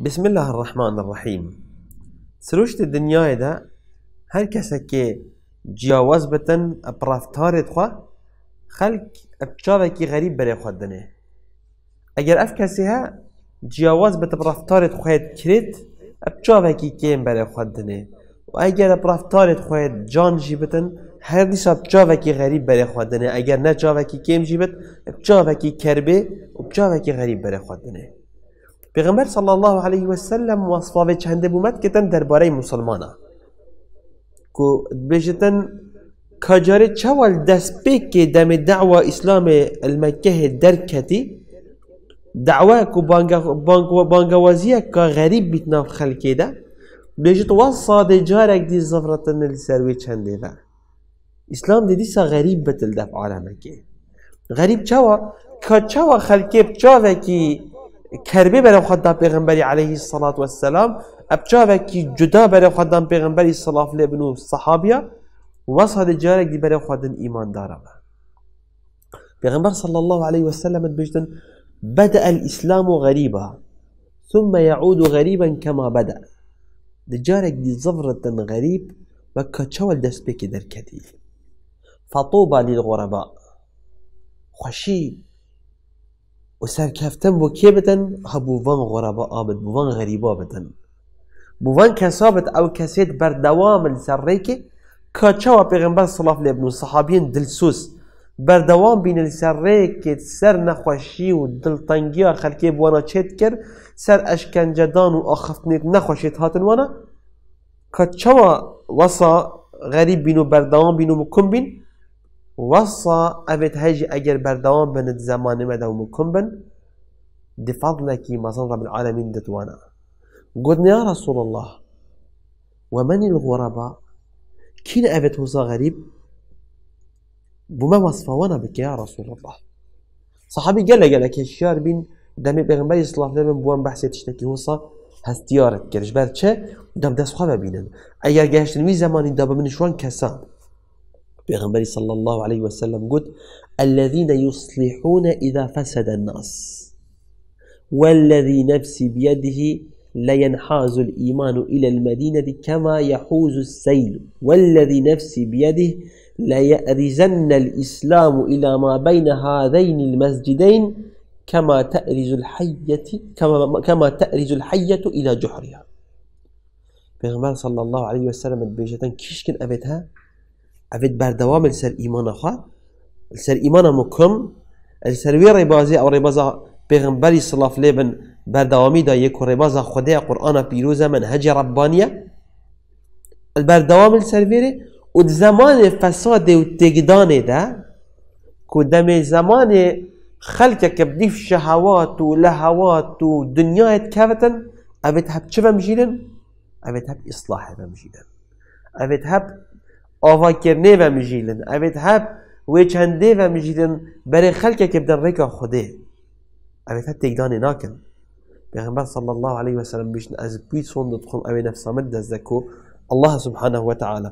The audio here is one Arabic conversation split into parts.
بسم الله الرحمن الرحيم سروشت الدنيا ده هر کسی که جیاواز بتن اپرافتارت خواه خلق اپچاوکی غریب بره خود دنه اگر اف کسی ها جیاواز بت اپرافتارت خواهد کرد اپچاوکی کم بره خود دنه و اگر اپرافتارت خواهد جان جی بتن هر دیسا بچاوکی غریب بره خود دنه اگر نه چاوکی کم جی بت بچاوکی کربه و بچاوکی غریب بره خود دنه پیغمبر صلی الله علیه و سلم وصفه چنده بومت که تن درباره مسلمانه کو بجتن کجاره چوال دست که دم دعوا اسلام المکه درکتی دعوه کو بانگوازیه کا غریب بیت ناف خلکی ده بجت وصا ده جارک دی زفرتن لسروی چنده ده اسلام دیدی سا غریب بتل ده عالمه که غریب چوا که چوا خلکی بچاوه که کربی برای خدا پیغمبری علیه الصلاة والسلام ابچا کی جدا برای خدا پیغمبری صلاف لبنو صحابیا و صاد جارک دی برای خدا ایمان دارم پیغمبر صلی الله علیه وسلم بجدن بدأ الإسلام غريبا ثم يعود غريبا كما بدأ دجارك دي زفرة غريب وكتشول دسبك دركتي فطوبى للغرباء خشي و سەرکەفتن بۆ کێ بدەن هەبوو ڤەن غۆرەبا بن بوان غەریبا بدەن بوان کەسا بێت ئەو کەسێت بەردەوامن سەرڕێکی کاچەوە پێغمبەر سڵاف لێبن و سەحابین دلسوس بەردەوام بینن سەرڕێکێت سەر نەخۆشی و دڵتەنگیە خەلکێ بوانە چێت کرد سەر ئەشکەنجەدان و ئاخفتنێت نەخۆشیت هاتن وانا کە چەوە وەسا غەریب بین و بەردەوام بین و مکم بین وصى أبت هجي أجر بردوان بن الزمان مدى ومكم بن دي فضلك مظن رب العالمين دتوانا قلنا يا رسول الله ومن الغرباء كين أبت هو غريب بما وصفه وانا بك يا رسول الله صحابي قال لك الشار بين دمي بيغمبر صلى الله عليه وسلم بوان بحث تشتكي وصا هستيارك كرش بارتشا دم دس خواب بینن اگر گشتن وی زمانی دابا من شوان كسان پیغمبری صلی الله علیه و سلم الذين يصلحون اذا فسد الناس والذي نفسي بيده لينحاز الإيمان إلى المدينة كما يحوز السيل والذي نفسي بيده ليأرزن الإسلام إلى ما بين هذين المسجدين كما تأرز الحية كما كما تأرز الحية إلى جحرها. Peygamber الله aleyhi ve sellem beşeten kişkin evetha ئەێت بەردەوام لەسەر ايمان اخا ئیمانە ايمان مكم وێ ڕێبازی ئەو او پێغمبەری سلاف لێ بن بەردەوامیدا یەک و ڕێبازە خودەیە قورآانە پیرۆزە من هەجی ڕبانە بەردەوام لەسەر وێرێ و زمانێ فەسادێ و تێگدانێدا کو دەمێ زمانێ خەلکێکە بدیف شەهاوات و لە هەوات و كفتن کەوتن هب هەبچە بمجيلن؟ ئەوێت هب اصلاح بمجيلن ئەوێت هب آواکرنه و مجیلن اوید هب و چنده و مجیلن برای خلکه که بدن رکا خوده اوید هب تگدانه ناکن پیغمبر صلی الله علیه و سلم بیشن از بوی صندت خم اوید نفسامت دزدکو الله سبحانه و تعالی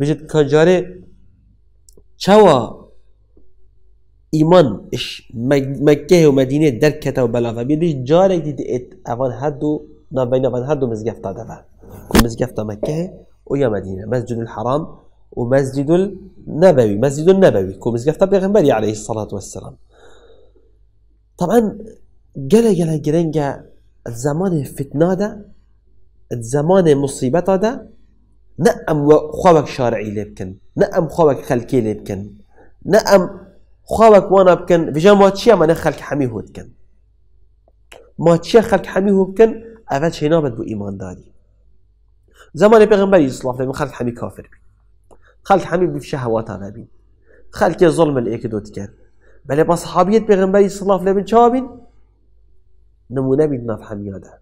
بجد کنجاره چوا ایمان اش مکه و مدینه درکته و بلاغه بید بیش جاره دید اوان هر دو نابین اوان هر دو مزگفتا دفع كل مزقفتا مكة ويا مدينة مسجد الحرام ومسجد النبوي مسجد النبوي كومس مسجد طبيعي عليه الصلاة والسلام طبعا قلا قلا قرنجا الزمان الفتنة دا الزمان المصيبة دا نأم خوابك شارعي لبكن نأم خوابك خلكي لبكن نأم خوابك وانا بكن في جامعة شيء ما نخلك حمي هو بكن ما تشي خلك حمي هو بكن أفاد شي نابد بو إيمان داري زمان البيغمبري صلى الله عليه خلك حمي كافر بي خالت حميد بف شهوات انا بين خالت كي ظلم الايك دوت كان بل يبقى صحابية بيغنبري صلى الله عليه وسلم نمونا بيدنا في حمي هذا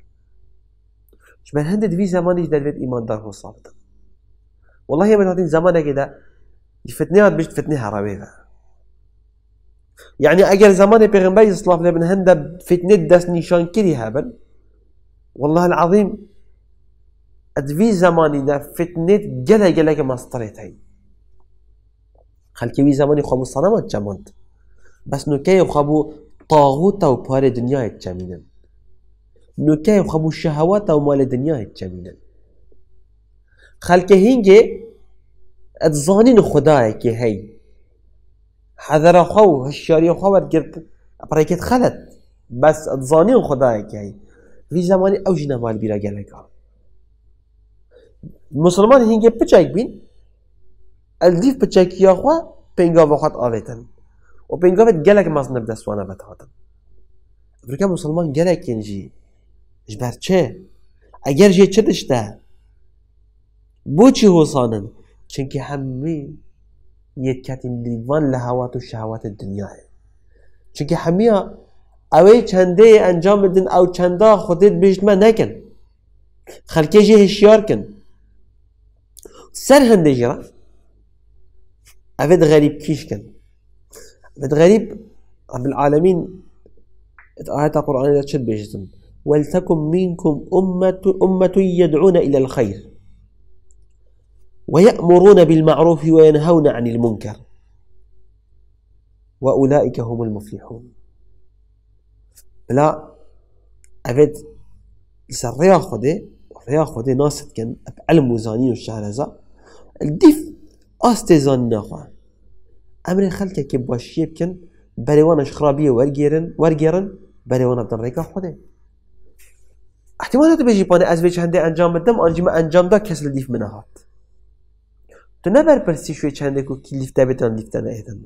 شما هند دفي زمان ايش دلوت ايمان دار هو صابت والله يا بنتين زمان كده يفتني هاد بيشت فتني هرابيها يعني اجل زمان بيغنبري صلى الله عليه وسلم هند فتني داس نيشان كري هابل والله العظيم ادفي زماني ده فتنة جلا جلا كما استريت هاي خلکی زمانی خوابو سنمت جماند بس نوکه خوابو طاغوت و پار دنیا جمینن نوکه خوابو شهوات و مال دنیا جمینن خلک هینگه اتزانین خدای که هی حذر خو هشیاری خو ورگرد برایکت خلت بس اتزانین خدای که هی وی زمانی اوجی نمال بیرا گلگا مسلمان هینگه پچک بین ال دیف پچکی آخوا پینگا و او آلیتن و پینگا بید گلک مازن بدستوانه بد هاتن مسلمان گلک ینجی یعنی اش چه اگر جی چه دشته بو چی هو سانن چنکه همی یه دیوان لحوات و شهوات دنیا هی چنکه همی ها اوی چنده انجام دن او چنده خودت بیشت ما نکن خلکه هشیار کن سر هنده جی عبد غريب كيف كان عبد غريب رب العالمين آيات القرآن تشد بجسم ولتكن منكم أمة أمة يدعون إلى الخير ويأمرون بالمعروف وينهون عن المنكر وأولئك هم المفلحون لا أبد يسر رياخده ناس كان بعلم وزانين الشهرزة هذا الدف ئاستێزان ناخوا ئەمرێ خەلکێک کە باشیە ورگیرن برای ورگیرن وەرگێرن وەرگێرن خوده دەڕێکە خودێ احتمالات بێژی پانە ئەس بێ هەندێ ئەنجام بدەم ئەنجیمە انجام انجام لە لیف منە هات تو شوی شوێ چندێک و کلیفتە بێتان نه ایدن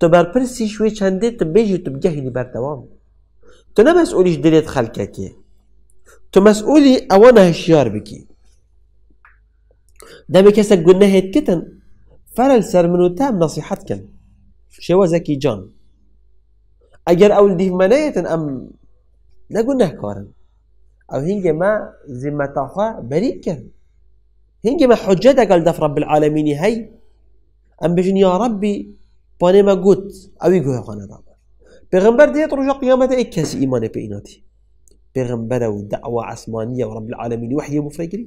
تو بر پرسی شوی چنده تو بر دوام. تو مسئولیش دلیت دلێت که تو مسئولی ئەوە نەهشیار بکی دەبێ کەسە گونەهێت کتن فەرە سەر منو و تام نەسیحت کن زكي جان ئەگەر ئەو دیمەەیەن ئەم نەگو نەکارن ئەو هنگ ما زیمەتاخوا بەری دف رب العالمين هاي ام بجن يا ربي ئەم ما یا او پانێمە گوت دابا پیغمبر پێغمبەر دێت ڕژە قیامەتە ئەی کەسی ئیمانە پێیناتی پیغمبر و دعوە عسمانیە و رب العاالمینی وحی مفرەگری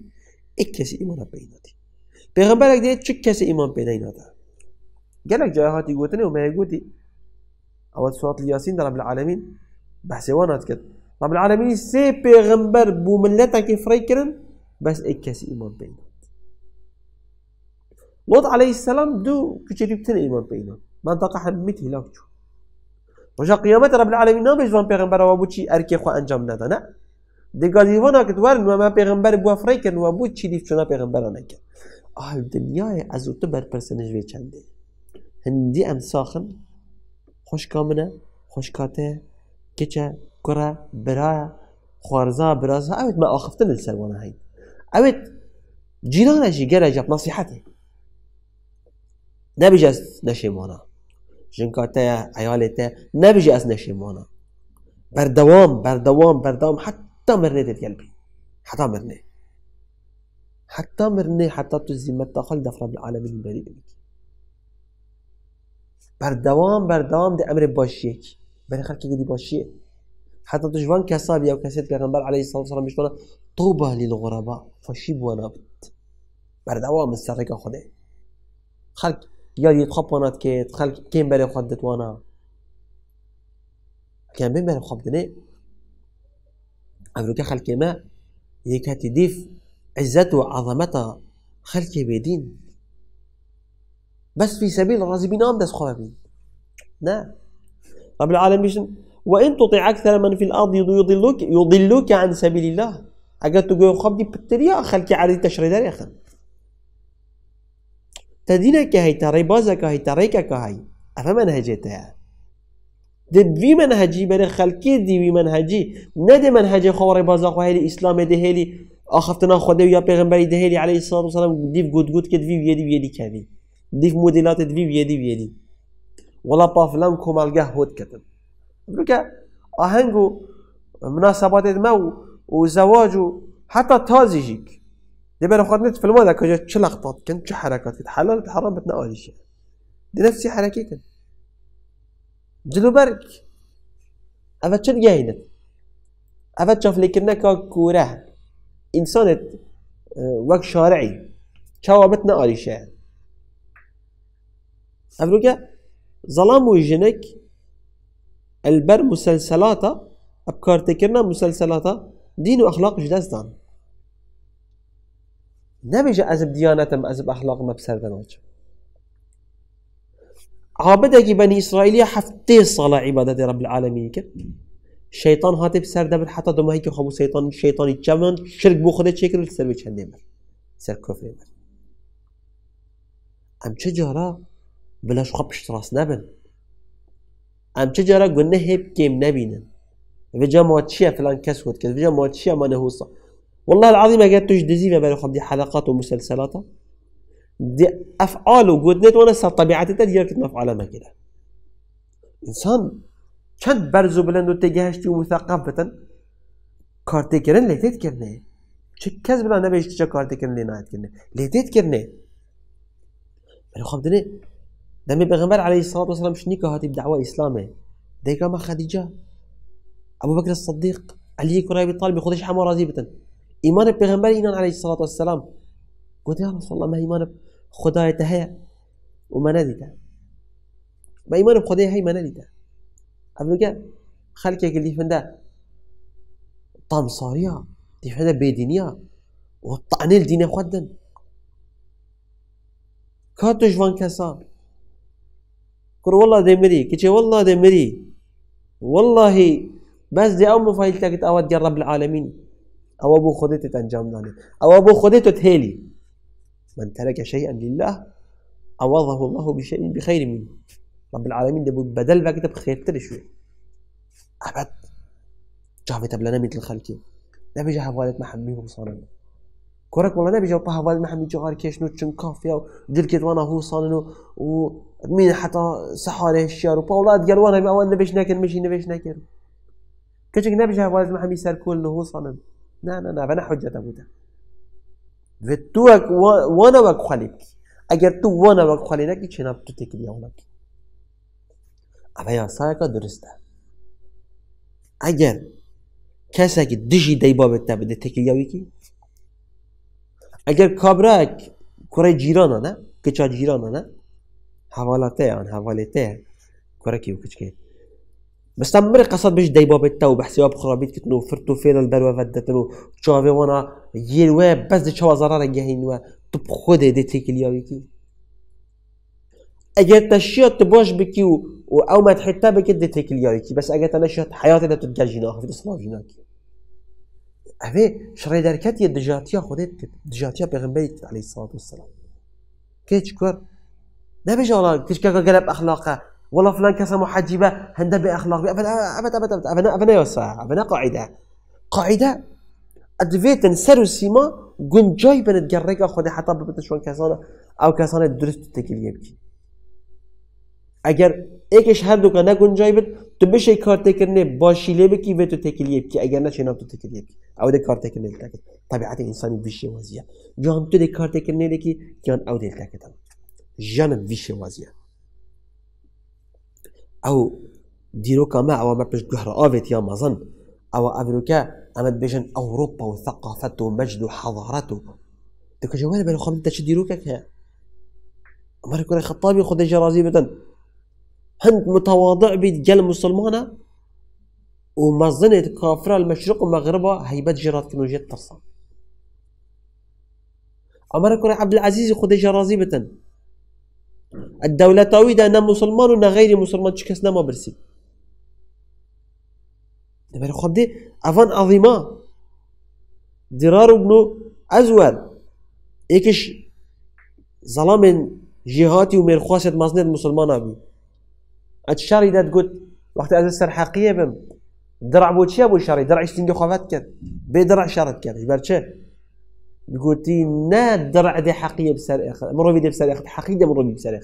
ئەی کەسی ئیمانە پێیناتی پیغمبرک دید چه کسی ایمان پیدا ناده گلک جای هاتی گوتنه و مای گوتی اول سورة الياسين رب العالمين بحث وانات کرد رب العالمین سه پیغمبر بو ملتك فری کرن بس ایک کسی ایمان پیدا لوط علیه السلام دو کچه كتشريبتن ايمان بينهم منطقة حمته لاكتو وجا قیامت رب العالمين نام و بو چی ارکی خواه انجام نادا نا دي قال يوانا كتوارن وما بيغمبر بوافريكن وابوتشي ديفتونا بيغمبر ناكن آه دنیای از اوت بر پرسنج وی چنده هندی ام ساخن خوش کامنه خوش کاته کچه کره برای خوارزا برازا اوید ما اخفتن السلوانه هاي اوید جيرانا جی گره جب نصیحته نبي از نشيمونا جنکاته عيالتا نبي از نشيمونا بردوام بردوام بردوام حتى مرنت قلبي حتی مرنه حتى مرني حتى تزي ما تدخل دفرة بالعالم البريء لك بردوام بردوام دي أمر باشيك بني خلقك دي باشي حتى تجوان كساب كسابيا وكسيت بيغمبر عليه الصلاة والسلام بيشتونا طوبة للغرباء فشيب ونابت بردوام السرقة خده خلق یاد یه خواب پانات که خلق كين بري خود دتوانا کیم بین برای خواب دنه امروکه خلق ما يكاتي ديف عزته عظمته خلق بيدين بس في سبيل الرازي هم دست خواه بين نعم رب العالمين بيشن وإن تطع أكثر من في الأرض يضلوك يضلوك عن سبيل الله أجل تقول خب دي بتريا خلقي عادي تشري داري أخر تدينا كهي تاري بازا كهي تاريكا كهي أفا منهجتها دبي منهجي بر خلقي دي منهجي ندي منهجي خوري بازا خوهي الإسلام دي هلي اخفتنا خداو يا بيغمبري دهيلي عليه الصلاه والسلام ديف قد قد كتفي بيدي بيدي كاني ديف موديلات تدفي بيدي بيدي ولا باف لام كومال قهوت كتب بلوكا اهنجو مناسبات ما وزواجه حتى تازيجيك دابا انا خدنيت في الماضي كان جات شي لقطات كانت شي حركات كانت حلال تحرم بتناقش دي نفسي حركي جلو برك افتشن جاهنت افتشن فليكرنا كوراه ئینسانێت اه، وەک شارعی چاوابەت نەئاریشە ئەفرۆکە زەڵام و ژنێک ئەلبەر مسلسلاتە ئەب کارتێکردنا مسلسلاتە دین و ئەخلاق دەستدان نەبێژە ئەزب ازب اخلاق ما بسردن عابدێکی بەنی ئیسرائیلی هەفتێ ساڵە عیبادەتی ڕب العالمینی کرد شەیتان هاتی سەر دەبن حتا دماهیکە خەبوو سەیتان شەیتانی جەمان شرک بۆ خودە چێکرد سەر سر سەر کفرێمە ام چه جارا بلا شو پشت ڕاست نبن ام چه جارا گونە هێب کێم نبینن جا ما چیە فلان ود وت و جا ما ما مانەهوسا والله العظيم اگر توش دزی بە بەرخ دی حلقات و مسلسلاتا دي افعال و گودنت وانا طبيعتي تدير كنت افعال ما كده انسان چند برزو بلند و تگهشتی و مثقفتن کارت کردن لیتیت کردنه چه کس بلا نبیشت چه کارت کردن لینایت کرنه لیتیت کرنه بل خواب دنه دمي بغمبر عليه الصلاة والسلام شنيكا هاتي بدعوة إسلامه ديكا ما خديجة أبو بكر الصديق علي كراي أبي طالب يخدش حما راضيبة إيمان بغمبر إيمان عليه الصلاة والسلام قلت يا رسول الله ما إيمان خدايته وما نادته ما إيمان بخدايه هي ما نادته قبلك خلك اللي فندا طمصاريا اللي فندا بيدينيا والطعنة لدين خدن كاتوش فان كسا كر والله دي مري كتشي والله دي مري والله بس دي أو مفايل تاكت أودي رب العالمين أو أبو خديت تنجام داني أو أبو خديت تهيلي من ترك شيئا لله عوضه الله بشيء بخير منه رب العالمين ده بدل بقى كده تري شويه ابد جافي تبلنا مثل خلقي نبي جا حوالت محمي وصانن كورك والله نبي جا حوالت محمي جوار كيش نو تشن كافيا ودل كده وانا هو صانن و مين حتى سحاره الشيار باولاد قال وانا اول نبيش ناكل مشي نبيش ناكل كشك نبي جا حوالت محمي سار كل هو صانن نا نا نا بنا حجة بوده و تو وانا وك خليك اگر تو وانا وک خالی نکی چناب تو تکلیه اونکی اویا سایکا درسته اگر کسی که دیجی دی بابت نبوده تکل یاوی کی اگر کابرک کره جیران نه کچا جیران نه حوالاته آن يعني، حوالاته کره کیو که بس عمري قصد باش دايبا بالتو بحساب خرابيت كتنو فرتو فين البلوى فدتنو تشافي وانا يلوا بس دي شوا زرارة جاهين و تبخد دي تيك کی اگر تو باش و او ما تحتا بك ديت هيك بس اگر تنشط حياتي لا تتجاجينا خفت اسلاجينا اوه شرعي دركات يدجاتيا خودت دجاتيا بيغنبري عليه الصلاة والسلام كي تشكر نبي جالا که گرب اخلاقه والله فلان كسر محجبة هندا بأخلاق أبدا أبدا أبدا أبدا أبدا أبدا يوسع أبدا قاعدة قاعدة أدفيت سر سيما جون جاي بنت جرقة خدي حتى ببتشون كسانة أو كسانة درست تكليبكي اگر یکش هر دو کنه گنجای بد تو بشه کار تکنه باشیله بکی و تو تکلیه بکی اگر نه شناب تو تکلیه بکی او ده کار تکنه لکت طبیعت انسانی ویشه وزیه جان تو ده کار تکنه لکی جان او ده لکت جان ویشه وزیه او دیرو ما او ما بيش قهر افيت يا مازن او افريكا اما بيجن اوروبا وثقافته ومجد وحضارته دوكا جوانا بالو خمنتا شديروكا که عمر يكون خطابی خود جرازي بدن هند متواضع بيت قال مسلمانة وما ظنيت كافرة المشرق ومغربها هيبت جرات كنو جيت ترصا عمر كوري عبد العزيز خدي جرازي بتن الدولة تاويدة أنا مسلمان ونا غير مسلمان شكسنا ما برسي دبر خب دي أفان عظيمة درار ابنو ازوال إيكش ظلام جهاتي ومير خواست مزنت مسلمان أبي دا تقول وقت وەختە ئەز سەرحەقیە بم درع بو تشي ابو شاری درع تنگی خوفات کرد بي درع شارت کرد بەرچێ گوتی نا درع دي حەقیە بسر مرۆڤ مرو بيدي بسر دە مرۆڤ دي مرو بيدي بسر دەبێژی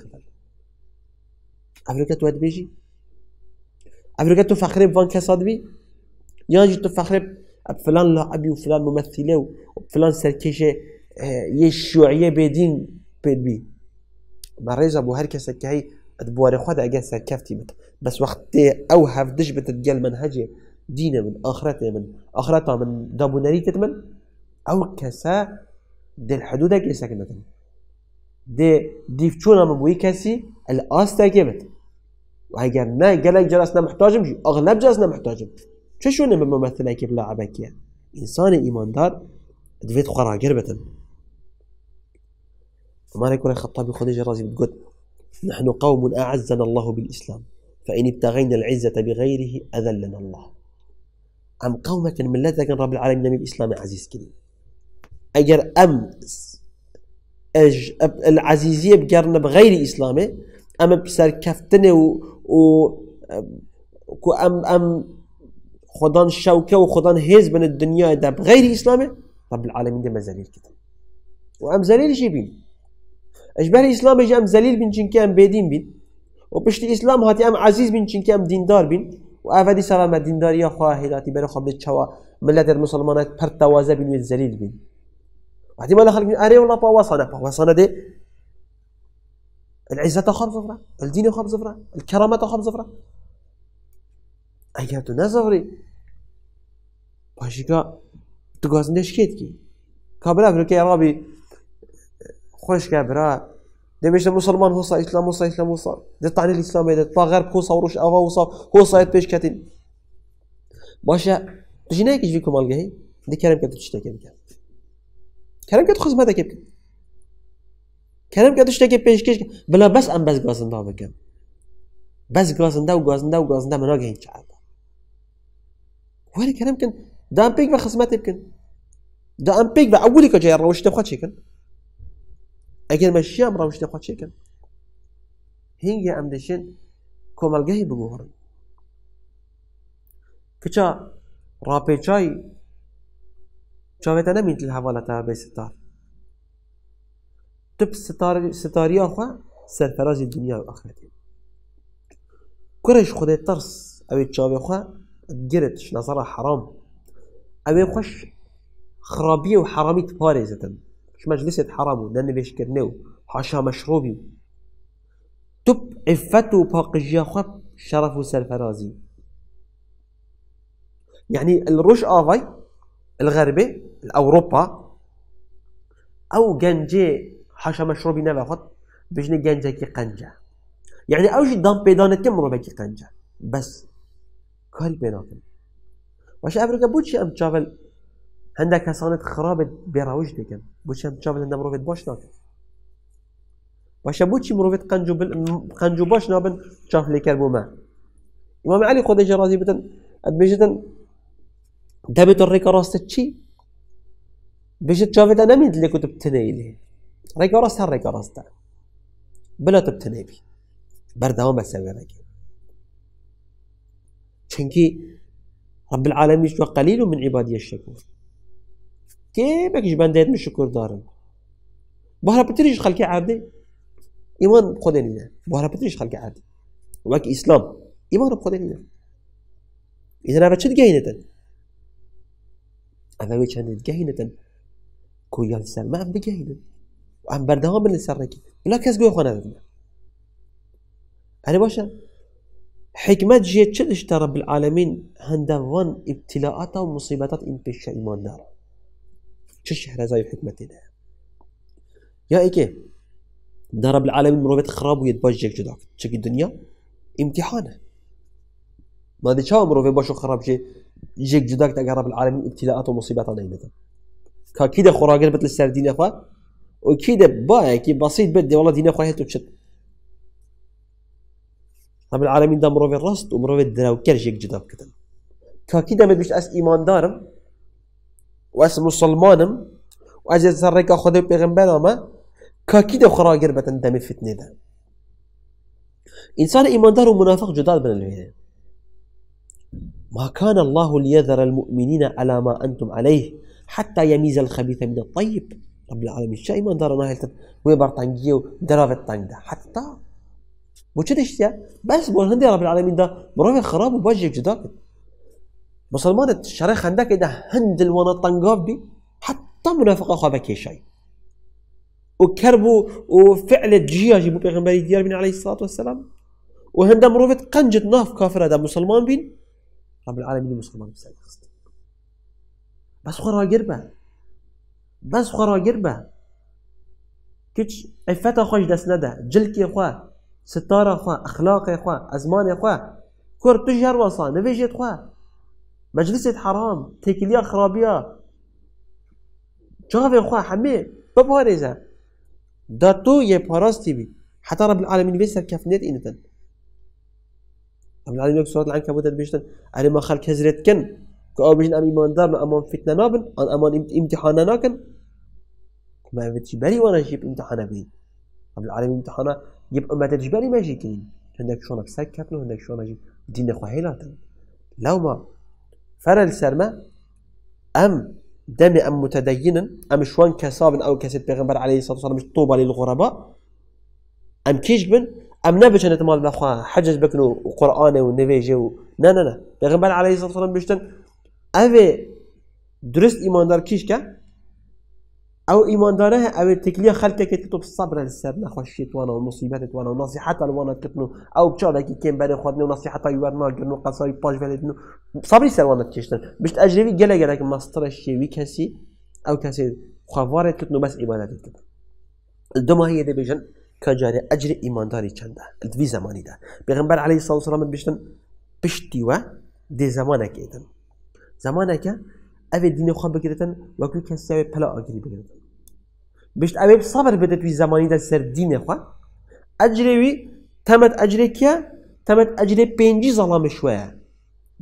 افريكا تو بيجي افريكا تو فخري بفان كاساد بي يانجي تو فخري بفلان لاعبي وفلان ممثله وفلان یه شوعیە بێدین پێت بی بە ڕێزە بۆ هەر کەسەکە هەی بواري خود اگه سرکفتی بد بس وقتی او هفدش بتت گل منهج دین من آخرت من آخرت من دابونریتت من او کسا دل حدوده که سکنت من دي ديف تشونا مبوي كاسي الاس تاكيبت وهيجر نا جلك جلسنا محتاجم شي اغلب جلسنا محتاجم شو شو نم ممثل كيف بلا يا انسان ايمان دار دفيت خرا قربتن مالك ولا خطابي خديجه رازي بتقول نحن قوم أعزنا الله بالإسلام فإن ابتغينا العزة بغيره أذلنا الله ئەم قومەکن ملەتەکەن ڕب العالم نەمی ئیسلامی عزیز کردی ئەگەر ئەم العزيزية بجرنا بغير الإسلام أم بسر كفتنا و و ئەم أم خۆدان شەوکە و خۆدان هز من الدنيا ده بغير الإسلام رب العالمين ده کرد كده وأم زليل جيبين اجبر اسلام جام ام بن بین چونکه ام بدین بین و پشت اسلام هاتي ام عزيز بن چونکه ام دیندار بین و اودی سوا ما دینداری خواه هلاتی برای خواب چوا ملت المسلمانات پر توازه بین و زلیل بین وقتی مال خلق اره والله پا وصانه پا وصانه ده العزة خاب زفرة الدين خاب زفرة الكرامة خاب زفرة اگر تو نزفری باشی که تو گاز نشکید کی کابل افرو که رابی خوشگە برا دەبێتە مسلمان هۆسا ئیسلام وسا ئیسلام هو دەتانی ئیسلامێ دەت با غەر کۆسا ڕۆژ ئەوا وسا هۆسایەت پێشکەتین باشە ژینەیەکیژی کۆمەلگەهی دیکەرم کە شتێکی بکە کەرم کە خزمەتەکە بکە کەرم کە بيش پێشکەش بلا بەس ئەم بەس گازندا بکەم بەس گازندا و گازندا و گازندا منۆگەین چاپ وەری کەرم کن دام پێک بە خزمەتی بکن دام پێک بە ئەولی کە جێ ڕەوەشتە خۆچی کن اگر ئەگەر مە شیام ڕەوشتە خۆچێکن هینگە ئەم دەشێن کۆمەلگەهی بگۆڕن کچە ڕاپێچای چاوێتە نەمیت لە هەواڵەتە بێ ستار ستار تپ ستاریاخوا سەرفەرازی دنیا و آخرتی کوڕش خودێ ترس اوی ئەوێ خواه گرت شنەزەرە حرام اوی خوش خرابی و حرامیت پارێزتن شما مجلس حرامو نان بيش كرناو حاشا مشروبي تب عفتو باقي خب شرفو رازي يعني الروش آفاي الغربي الأوروبا أو جنجي حاشا مشروبي نبا خط بجني جنجا كي قنجة يعني أوجي دام بيدانة تمرو بكي قنجة بس كل بيناتهم واش أفريقيا بوتشي أم تشافل هەندێک کەسانت خراپت بێراوش دەکەن بچە چا هەندە مرۆڤێت باش ناکەن باشە بۆچی مرۆڤێت قەنج و باش نابن چاف لێکرد بۆ مە ئمام علی خۆدەی ڕازی بتن ئەبێژتن دەبێت ڕێکە ڕاستە چی بژێت چاوێدا نەمێت لێک و بتنەی لێ راست ڕاست هەر ڕێکە ڕاستە بلا بردوام بەردەوام بەسەوێرەکی چەندکی رب العالمين قليل من عبادي الشكور كيفك بندات من شكر دارن بهرا بتريش خلقي عادي ايمان بخدا نينا بهرا بتريش خلقي عادي وك اسلام ايمان بخدا نينا اذا انا بتشد جاينتن انا بتشد جاينتن يال سلمى ام بجاينن ام بردهام من سركي بلا كاس بيو خنا انا باشا حكمت جيت شدش رب العالمين هندوان ابتلاءات ومصيبات ان بشا ايمان داره شو الشهرزاي حكمة ده يا إيكي دار رب العالمين مروبت خراب ويتبجك جداك تشك الدنيا امتحانه ما دي شاو مروبي باشو خراب شي جيك جداك تقرب رب العالمين ابتلاءات ومصيبات كا كاكيدا خراقل بتل السر دين أخوة وكيدا كي بسيط بدي والله دين أخوة هيتو تشد رب العالمين دا مروبي الرصد ومروبي الدراو كرجيك جداك كتن كاكيدا مدمش أس إيمان دارم واس مسلمان مسلمانم و از سرکا خود پیغمبر اخرى کاکی دو خراگر بتن دم فتنه ده انسان ایماندار و منافق جدا بنلویه ما كان الله ليذر المؤمنين على ما أنتم عليه حتى يميز الخبيث من الطيب رب العالمين شا إيمان دارنا هلتت ويبر تنجيو درافة تنجدا حتى بوشتش بس بقول هندي رب العالمين ده مروي خراب وبجي جداكت مسلمان شرع خندق ده هند الوانا تنقاب بي حتى منافقة خوابا كيشاي وكربو وفعل جياجي بو بيغمبري ديار بن عليه الصلاة والسلام وهند مروفة قنجة ناف كافر هذا مسلمان بين رب العالمين مسلمان بسال بس خرا قربة بس خرا قربة كتش عفتا خوش دست نده جلكي خواه ستاره خواه اخلاق خواه ازمان خواه كور تجهر وصا نويجت خواه مەجلیسێت حرام تێکیلیا خراپە جاێ خوا هەمێ بەبارێزە دا تۆ یە پاراستی بی حتا رب العالمین بێ سەر کەفنێت ئینتن العالمین یک سوات العنکه بودن بيشتن علي ما خلق هزرت كن كأو آو بیشن ام ایماندار ما امان فتنه نابن ان امان امتحانه ناكن ما بتشي بالي وانا جيب امتحانه بي رب العالمين امتحانه يب اما تجبري ما جيكين هندك شونك سكتن هندك شونك دين خو هيلاتن لو ما فرل سرما أم دم أم متدينا أم شوان كصاب أو كسيد بيغمبر عليه الصلاة والسلام مش طوبة للغرباء أم بن أم أنا تمال بأخوة حجز بكنو وقرآن ونفيجي و نا نا نا بيغمبر عليه الصلاة والسلام بيشتن أفي درست إيمان دار كيشكا او ايمان داره او تكليه خلقه که كتب الصبر للسر نخشيت وانا ومصيبات و ونصيحات وانا كتنو او بشارك كي كان باري خدني ونصيحات يورنا قرنو قصاي باج فلدنو صبري سر وانا تشتن باش اجري جلا جلا ما استرشي وي كاسي او كاسي خوارت كتنو بس عبادات كتنو الدوما هي دي بيجن كجاري اجري ايمان داري چنده في زماني ده پیغمبر عليه الصلاه والسلام بيشتن بشتي و دي زمانك ايدن زمانك اوی دین خواب بگیرتن و کسی کسی پلا آگری بگیرتن بشت ئەوێ سر بدەت وی اجري وي تمت اجري تەمەت تمت اجري ئەجرێ ظلام زەڵام شوەیە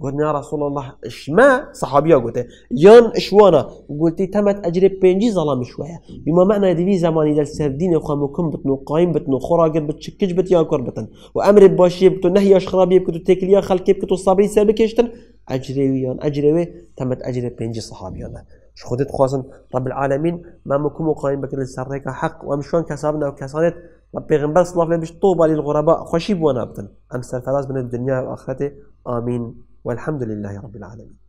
گوتنا رسول الله اشما صحابيه قلت يان اشوانا قلت تمت اجري بينجي ظلام شويه بما معنى دي زماني دل سردين خمكم بتنو قايم بتنو خراقر بتشكج بت ياكر بتن وامر باشي بتو نهي اشخرابي بتو يا خلكي بتو صبري سبكشتن اجري ويان اجري تمت اجري بينجي صحابيه خودت خوازن رب العالمین مامکم و قایم بکرد سر حق و امشون کسابنا و کسانت رب پیغمبر صلی الله علیه بش طوبى للغرباء خوشی بونا بدن ام سرفراز من الدنیا و آخرته آمین والحمد لله رب العالمين